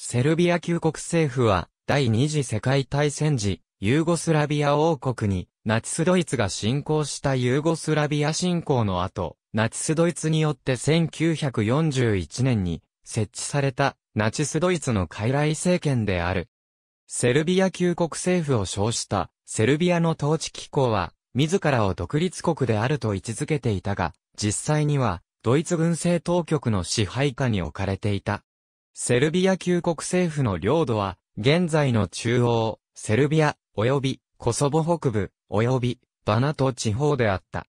セルビア旧国政府は、第二次世界大戦時、ユーゴスラビア王国に、ナチスドイツが侵攻したユーゴスラビア侵攻の後、ナチスドイツによって1941年に設置されたナチスドイツの傀儡政権である。セルビア旧国政府を称したセルビアの統治機構は、自らを独立国であると位置づけていたが、実際には、ドイツ軍政当局の支配下に置かれていた。セルビア旧国政府の領土は、現在の中央、セルビア、及び、コソボ北部、及び、バナト地方であった。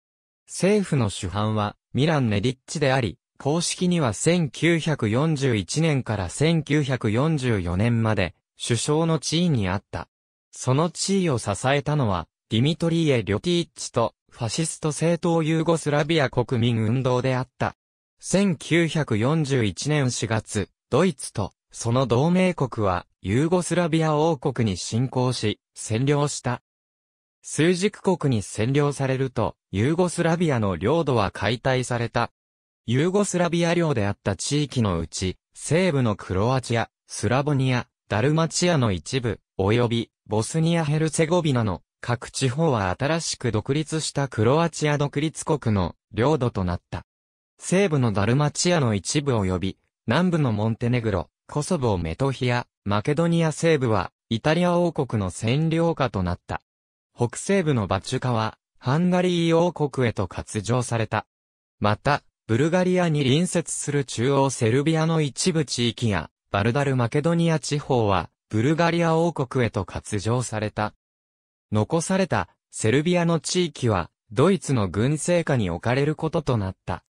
政府の主犯は、ミラン・ネリッチであり、公式には1941年から1944年まで、首相の地位にあった。その地位を支えたのは、ディミトリーエ・リョティッチと、ファシスト政党ユーゴスラビア国民運動であった。1941年4月、ドイツとその同盟国はユーゴスラビア王国に侵攻し、占領した。枢軸国に占領されると、ユーゴスラビアの領土は解体された。ユーゴスラビア領であった地域のうち、西部のクロアチア、スラボニア、ダルマチアの一部、及び、ボスニア・ヘルセゴビナの各地方は新しく独立したクロアチア独立国の領土となった。西部のダルマチアの一部及び、南部のモンテネグロ、コソボをメトヒア、マケドニア西部は、イタリア王国の占領下となった。北西部のバチュカは、ハンガリー王国へと割譲された。また、ブルガリアに隣接する中央セルビアの一部地域や、バルダルマケドニア地方は、ブルガリア王国へと割譲された。残された、セルビアの地域は、ドイツの軍政下に置かれることとなった。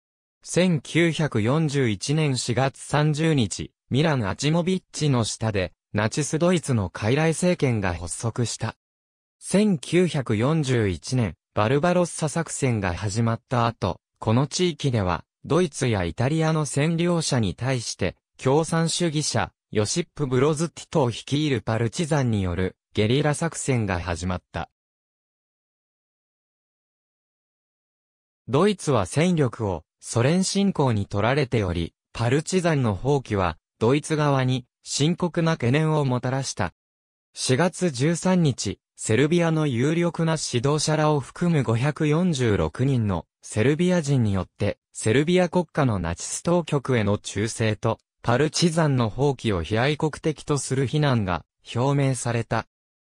1941年4月30日、ミラン・アチモビッチの下で、ナチスドイツの傀儡政権が発足した。1941年、バルバロッサ作戦が始まった後、この地域では、ドイツやイタリアの占領者に対して、共産主義者、ヨシップ・ブロズティトを率いるパルチザンによるゲリラ作戦が始まった。ドイツは戦力をソ連侵攻に取られており、パルチザンの放棄は、ドイツ側に深刻な懸念をもたらした。4月13日、セルビアの有力な指導者らを含む546人のセルビア人によって、セルビア国家のナチス当局への忠誠と、パルチザンの放棄を非愛国的とする非難が表明された。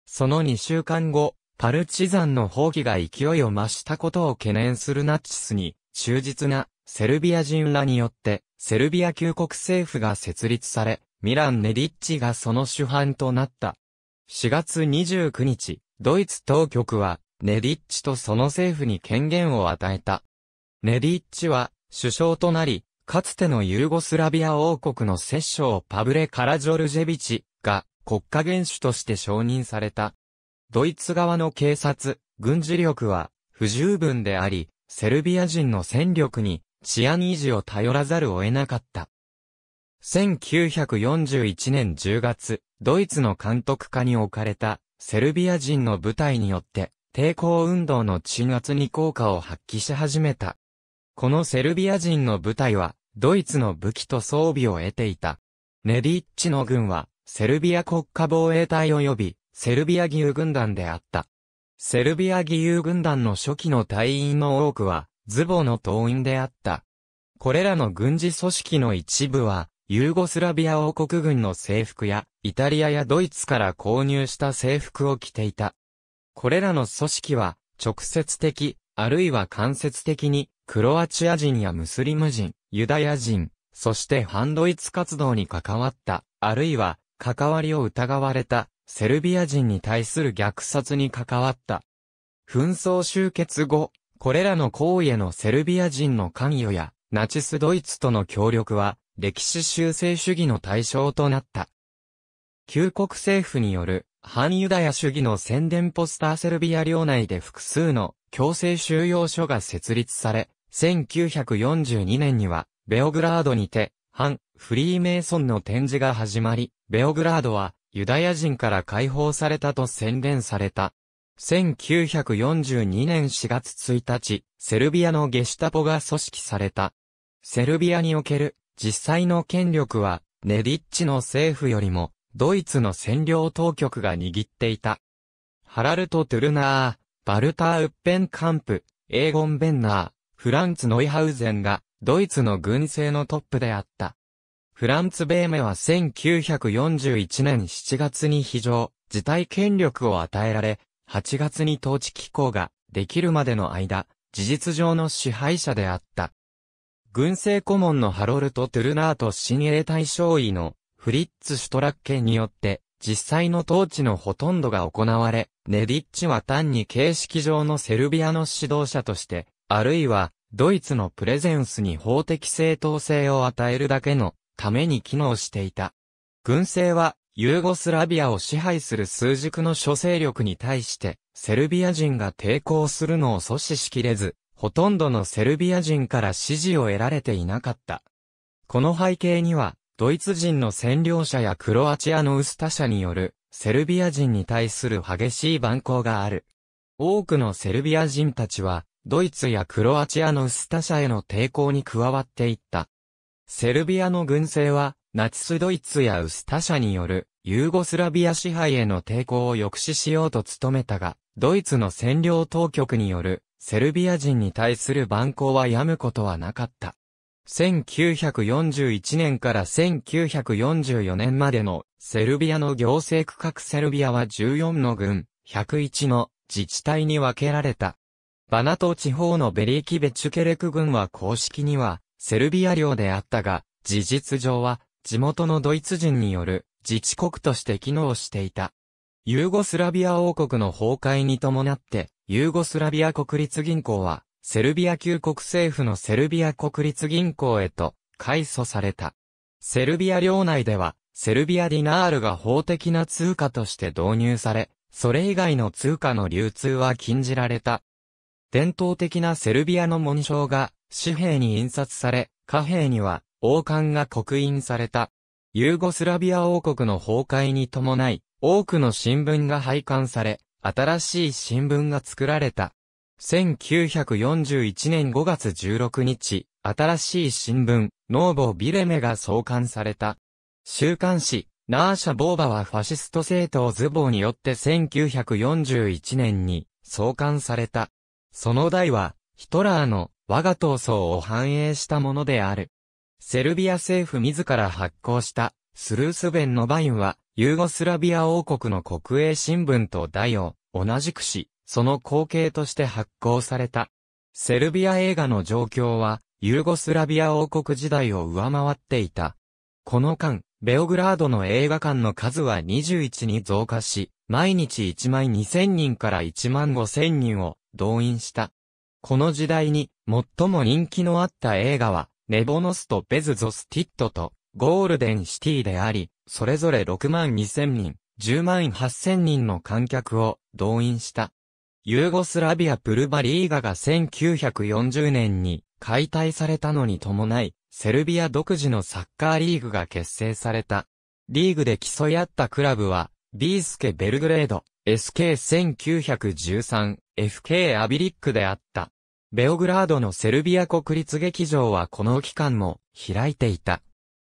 その2週間後、パルチザンの放棄が勢いを増したことを懸念するナチスに忠実なセルビア人らによって、セルビア旧国政府が設立され、ミラン・ネディッチがその主犯となった。4月29日、ドイツ当局は、ネディッチとその政府に権限を与えた。ネディッチは、首相となり、かつてのユーゴスラビア王国の摂政パブレ・カラジョルジェビチが国家元首として承認された。ドイツ側の警察、軍事力は不十分であり、セルビア人の戦力にチアニージを頼らざるを得なかった。1941年10月、ドイツの監督下に置かれたセルビア人の部隊によって抵抗運動の鎮圧に効果を発揮し始めた。このセルビア人の部隊はドイツの武器と装備を得ていた。ネディッチの軍はセルビア国家防衛隊及びセルビア義勇軍団であった。セルビア義勇軍団の初期の隊員の多くは、ズボの党員であった。これらの軍事組織の一部は、ユーゴスラビア王国軍の制服や、イタリアやドイツから購入した制服を着ていた。これらの組織は、直接的、あるいは間接的に、クロアチア人やムスリム人、ユダヤ人、そして反ドイツ活動に関わった、あるいは、関わりを疑われたセルビア人に対する虐殺に関わった。紛争終結後、これらの行為へのセルビア人の関与や、ナチスドイツとの協力は、歴史修正主義の対象となった。旧国政府による、反ユダヤ主義の宣伝ポスターセルビア領内で複数の強制収容所が設立され、1942年には、ベオグラードにて、反フリーメイソンの展示が始まり、ベオグラードはユダヤ人から解放されたと宣言された。1942年4月1日、セルビアのゲシュタポが組織された。セルビアにおける実際の権力は、ネディッチの政府よりも、ドイツの占領当局が握っていた。ハラルト・トゥルナー、バルター・ウッペンカンプ、エーゴン・ベンナー、フランツ・ノイハウゼンが、ドイツの軍政のトップであった。フランツ・ベーメは1941年7月に非常、事態権力を与えられ、8月に統治機構ができるまでの間、事実上の支配者であった。軍政顧問のハロルト・トゥルナート新英大将尉のフリッツ・シュトラッケによって、実際の統治のほとんどが行われ、ネディッチは単に形式上のセルビアの指導者として、あるいは、ドイツのプレゼンスに法的正当性を与えるだけのために機能していた。軍政は、ユーゴスラビアを支配する枢軸の諸勢力に対して、セルビア人が抵抗するのを阻止しきれず、ほとんどのセルビア人から支持を得られていなかった。この背景には、ドイツ人の占領者やクロアチアのウスタ社による、セルビア人に対する激しい蛮行がある。多くのセルビア人たちは、ドイツやクロアチアのウスタ社への抵抗に加わっていった。セルビアの軍政は、ナチスドイツやウスタ社による、ユーゴスラビア支配への抵抗を抑止しようと努めたが、ドイツの占領当局による、セルビア人に対する蛮行はやむことはなかった。1941年から1944年までのセルビアの行政区画セルビアは14の軍、101の自治体に分けられた。バナト地方のベリーキベチュケレク軍は公式にはセルビア領であったが、事実上は、地元のドイツ人による自治国として機能していた。ユーゴスラビア王国の崩壊に伴って、ユーゴスラビア国立銀行は、セルビア旧国政府のセルビア国立銀行へと、改祖された。セルビア領内では、セルビアディナールが法的な通貨として導入され、それ以外の通貨の流通は禁じられた。伝統的なセルビアの紋章が紙幣に印刷され、貨幣には王冠が刻印された。ユーゴスラビア王国の崩壊に伴い、多くの新聞が廃刊され、新しい新聞が作られた。1941年5月16日、新しい新聞、ノーボ・ビレメが創刊された。週刊誌、ナーシャ・ボーバはファシスト政党ズボーによって1941年に創刊された。その代は、ヒトラーの我が闘争を反映したものである。セルビア政府自ら発行したスルースベンのバインは、ユーゴスラビア王国の国営新聞と題を同じくし、その後継として発行された。セルビア映画の状況は、ユーゴスラビア王国時代を上回っていた。この間、ベオグラードの映画館の数は21に増加し、毎日1万2000人から1万5000人を動員した。この時代に最も人気のあった映画は、ネボノスとベズゾスティットとゴールデンシティであり、それぞれ6万2000人、10万8000人の観客を動員した。ユーゴスラビア・プルバリーガが1940年に解体されたのに伴い、セルビア独自のサッカーリーグが結成された。リーグで競い合ったクラブは、ビースケ・ベルグレード、SK1913、FK アビリックであった。ベオグラードのセルビア国立劇場はこの期間も開いていた。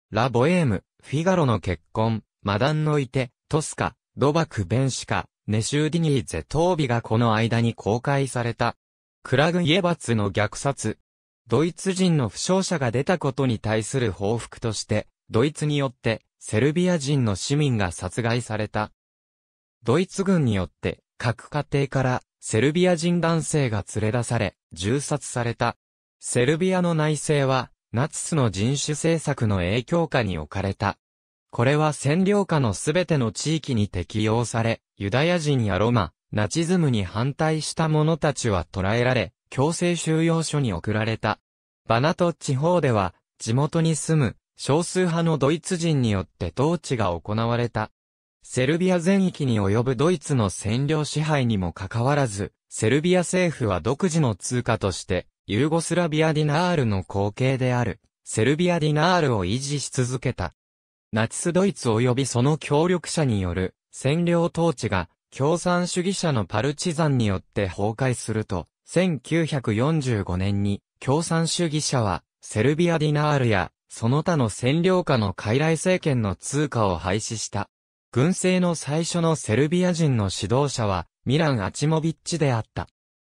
ラ・ボエーム、フィガロの結婚、マダンのいて、トスカ、ドバク・ベンシカ、ネシューディニー・ゼトービがこの間に公開された。クラグ・イエバツの虐殺。ドイツ人の負傷者が出たことに対する報復として、ドイツによってセルビア人の市民が殺害された。ドイツ軍によって各家庭からセルビア人男性が連れ出され、銃殺された。セルビアの内政は、ナチスの人種政策の影響下に置かれた。これは占領下のすべての地域に適用され、ユダヤ人やロマ、ナチズムに反対した者たちは捕らえられ、強制収容所に送られた。バナト地方では、地元に住む少数派のドイツ人によって統治が行われた。セルビア全域に及ぶドイツの占領支配にもかかわらず、セルビア政府は独自の通貨として、ユーゴスラビアディナールの後継である、セルビアディナールを維持し続けた。ナチスドイツ及びその協力者による占領統治が共産主義者のパルチザンによって崩壊すると、1945年に共産主義者はセルビアディナールやその他の占領下の傀儡政権の通貨を廃止した。軍政の最初のセルビア人の指導者は、ミラン・アチモビッチであった。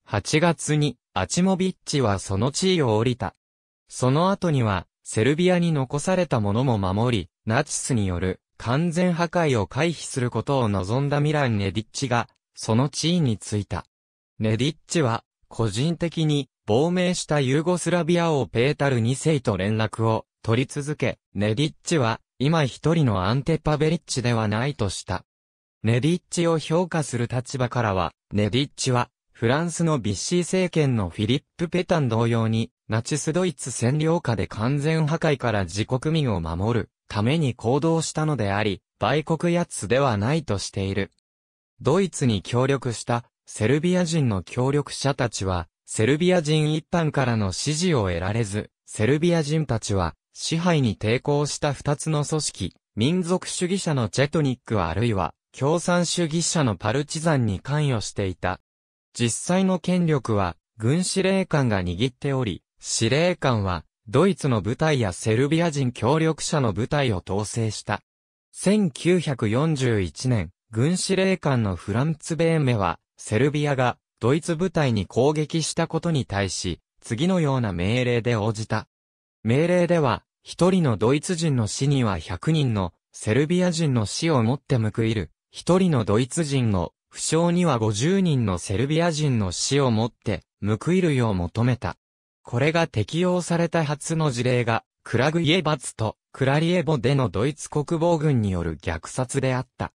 8月に、アチモビッチはその地位を降りた。その後には、セルビアに残されたもも守り、ナチスによる完全破壊を回避することを望んだミラン・ネディッチが、その地位についた。ネディッチは、個人的に、亡命したユーゴスラビア王ペータル2世と連絡を取り続け、ネディッチは、今一人のアンテパベリッチではないとした。ネディッチを評価する立場からは、ネディッチは、フランスのビッシー政権のフィリップ・ペタン同様に、ナチスドイツ占領下で完全破壊から自国民を守るために行動したのであり、売国やつではないとしている。ドイツに協力したセルビア人の協力者たちは、セルビア人一般からの支持を得られず、セルビア人たちは支配に抵抗した二つの組織、民族主義者のチェトニックあるいは共産主義者のパルチザンに関与していた。実際の権力は軍司令官が握っており、司令官はドイツの部隊やセルビア人協力者の部隊を統制した。1941年、軍司令官のフランツ・ベーメは、セルビアがドイツ部隊に攻撃したことに対し、次のような命令で応じた。命令では、一人のドイツ人の死には100人のセルビア人の死をもって報いる。一人のドイツ人の負傷には50人のセルビア人の死をもって報いるよう求めた。これが適用された初の事例が、クラグイエバツとクラリエボでのドイツ国防軍による虐殺であった。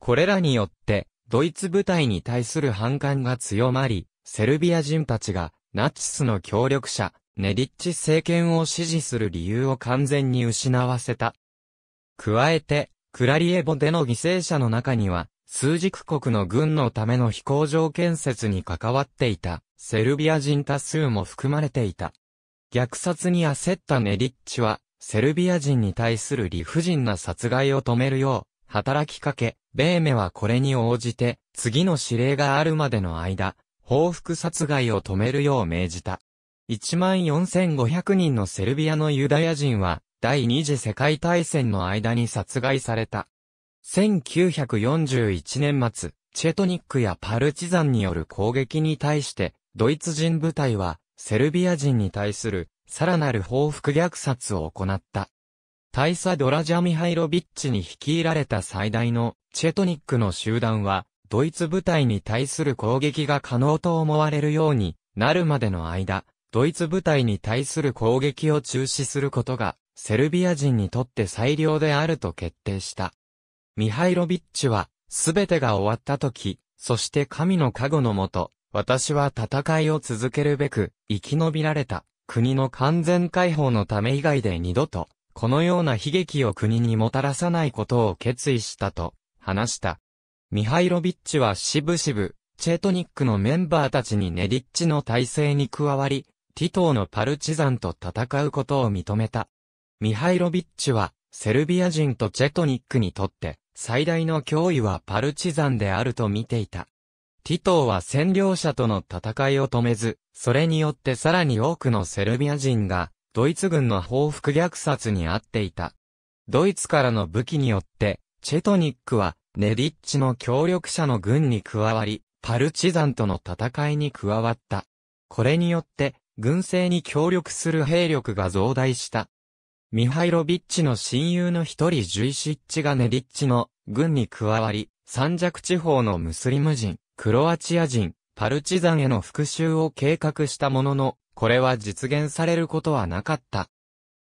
これらによって、ドイツ部隊に対する反感が強まり、セルビア人たちがナチスの協力者、ネリッチ政権を支持する理由を完全に失わせた。加えて、クラリエボでの犠牲者の中には、数軸国の軍のための飛行場建設に関わっていた、セルビア人多数も含まれていた。虐殺に焦ったネリッチは、セルビア人に対する理不尽な殺害を止めるよう、働きかけ、ベーメはこれに応じて、次の指令があるまでの間、報復殺害を止めるよう命じた。14,500人のセルビアのユダヤ人は、第二次世界大戦の間に殺害された。1941年末、チェトニックやパルチザンによる攻撃に対して、ドイツ人部隊は、セルビア人に対する、さらなる報復虐殺を行った。大佐ドラジャ・ミハイロビッチに率いられた最大のチェトニックの集団は、ドイツ部隊に対する攻撃が可能と思われるようになるまでの間、ドイツ部隊に対する攻撃を中止することが、セルビア人にとって最良であると決定した。ミハイロビッチは、すべてが終わった時、そして神の加護のもと、私は戦いを続けるべく、生き延びられた、国の完全解放のため以外で二度と、このような悲劇を国にもたらさないことを決意したと、話した。ミハイロビッチはしぶしぶ、チェトニックのメンバーたちにネディッチの体制に加わり、ティトーのパルチザンと戦うことを認めた。ミハイロビッチは、セルビア人とチェトニックにとって、最大の脅威はパルチザンであると見ていた。ティトーは占領者との戦いを止めず、それによってさらに多くのセルビア人が、ドイツ軍の報復虐殺に遭っていた。ドイツからの武器によって、チェトニックは、ネディッチの協力者の軍に加わり、パルチザンとの戦いに加わった。これによって、軍政に協力する兵力が増大した。ミハイロビッチの親友の一人ジュイシッチガネリッチの軍に加わり、三弱地方のムスリム人、クロアチア人、パルチザンへの復讐を計画したものの、これは実現されることはなかった。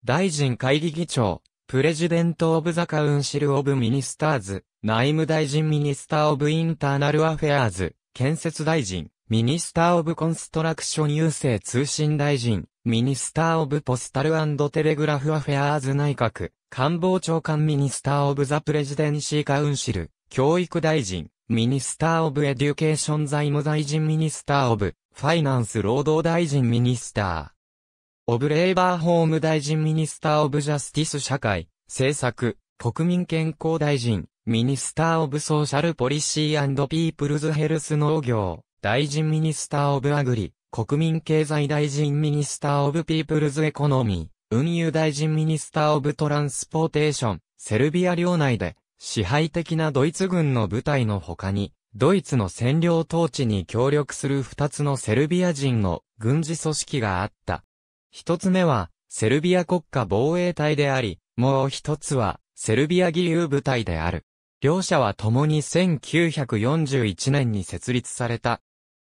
大臣会議議長、プレジデント・オブ・ザ・カウンシル・オブ・ミニスターズ、内務大臣ミニスター・オブ・インターナル・アフェアーズ、建設大臣、ミニスター・オブ・コンストラクション郵政通信大臣、ミニスター・オブ・ポスタルテレグラフ・アフェアーズ内閣、官房長官ミニスター・オブ・ザ・プレジデンシー・カウンシル、教育大臣、ミニスター・オブ・エデュケーション財務大臣ミニスター・オブ・ファイナンス労働大臣ミニスター・オブ・レイバー・ホーム大臣ミニスター・オブ・ジャスティス社会、政策、国民健康大臣、ミニスター・オブ・ソーシャル・ポリシー・ピープルズ・ヘルス農業、大臣ミニスターオブアグリ、国民経済大臣ミニスターオブピープルズエコノミー、運輸大臣ミニスターオブトランスポーテーション、セルビア領内で、支配的なドイツ軍の部隊の他に、ドイツの占領統治に協力する二つのセルビア人の軍事組織があった。一つ目は、セルビア国家防衛隊であり、もう一つは、セルビア義勇部隊である。両者は共に1941年に設立された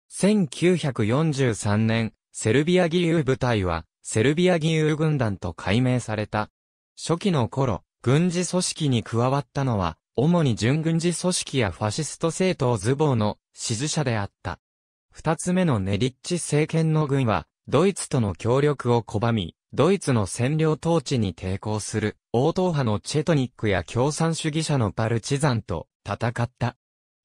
1943年、セルビア義勇部隊は、セルビア義勇軍団と改名された。初期の頃、軍事組織に加わったのは、主に準軍事組織やファシスト政党ズボーの支持者であった。二つ目のネリッチ政権の軍は、ドイツとの協力を拒み、ドイツの占領統治に抵抗する、応答派のチェトニックや共産主義者のパルチザンと戦った。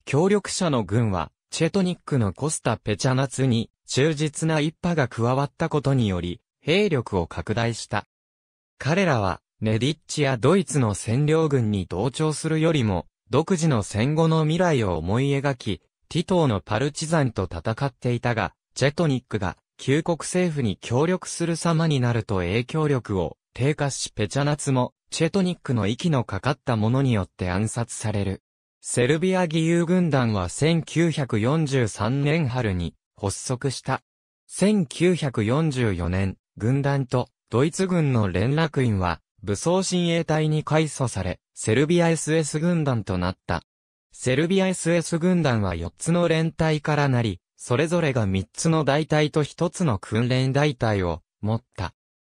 協力者の軍は、チェトニックのコスタ・ペチャナツに忠実な一派が加わったことにより、兵力を拡大した。彼らは、ネディッチやドイツの占領軍に同調するよりも、独自の戦後の未来を思い描き、ティトーのパルチザンと戦っていたが、チェトニックが、旧国政府に協力する様になると影響力を低下しペチャナツも、チェトニックの息のかかった者によって暗殺される。セルビア義勇軍団は1943年春に発足した。1944年、軍団とドイツ軍の連絡員は武装親衛隊に改組され、セルビア SS 軍団となった。セルビア SS 軍団は4つの連隊からなり、それぞれが3つの大隊と1つの訓練大隊を持った。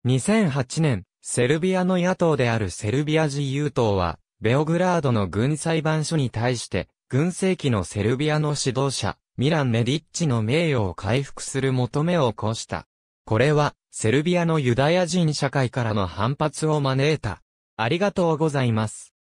2008年、セルビアの野党であるセルビア自由党は、ベオグラードの軍裁判所に対して、軍政期のセルビアの指導者、ミラン・メディッチの名誉を回復する求めを起こした。これは、セルビアのユダヤ人社会からの反発を招いた。ありがとうございます。